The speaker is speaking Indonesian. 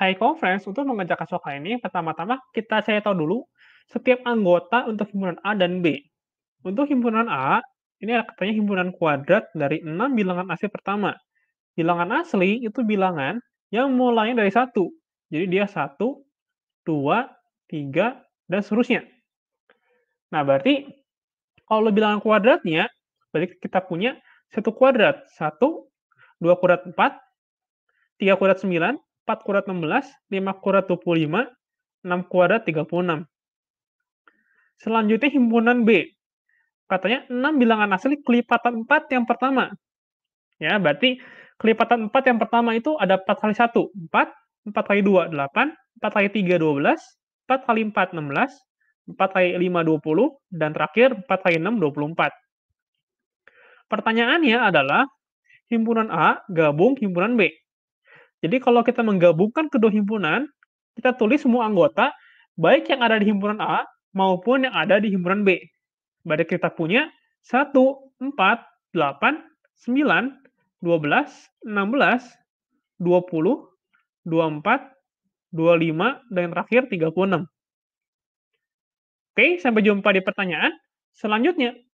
high conference untuk mengerjakan soal ini pertama-tama kita saya tahu dulu setiap anggota untuk himpunan A dan B. Untuk himpunan A, ini ada katanya himpunan kuadrat dari 6 bilangan asli pertama. Bilangan asli itu bilangan yang mulainya dari satu. Jadi dia satu, dua, tiga, dan seterusnya. Nah, berarti kalau bilangan kuadratnya, berarti kita punya satu kuadrat, satu, dua kuadrat empat, tiga kuadrat sembilan, 4 kuadrat 16, 5 kuadrat 25, 6 kuadrat 36. Selanjutnya himpunan B. Katanya 6 bilangan asli kelipatan 4 yang pertama. Ya, berarti kelipatan 4 yang pertama itu ada 4 kali 1, 4, 4 kali 2, 8, 4 kali 3, 12, 4 kali 4, 16, 4 kali 5, 20, dan terakhir 4 kali 6, 24. Pertanyaannya adalah, himpunan A gabung himpunan B. Jadi kalau kita menggabungkan kedua himpunan, kita tulis semua anggota, baik yang ada di himpunan A maupun yang ada di himpunan B. Berarti kita punya 1, 4, 8, 9, 12, 16, 20, 24, 25, dan yang terakhir 36. Oke, sampai jumpa di pertanyaan selanjutnya.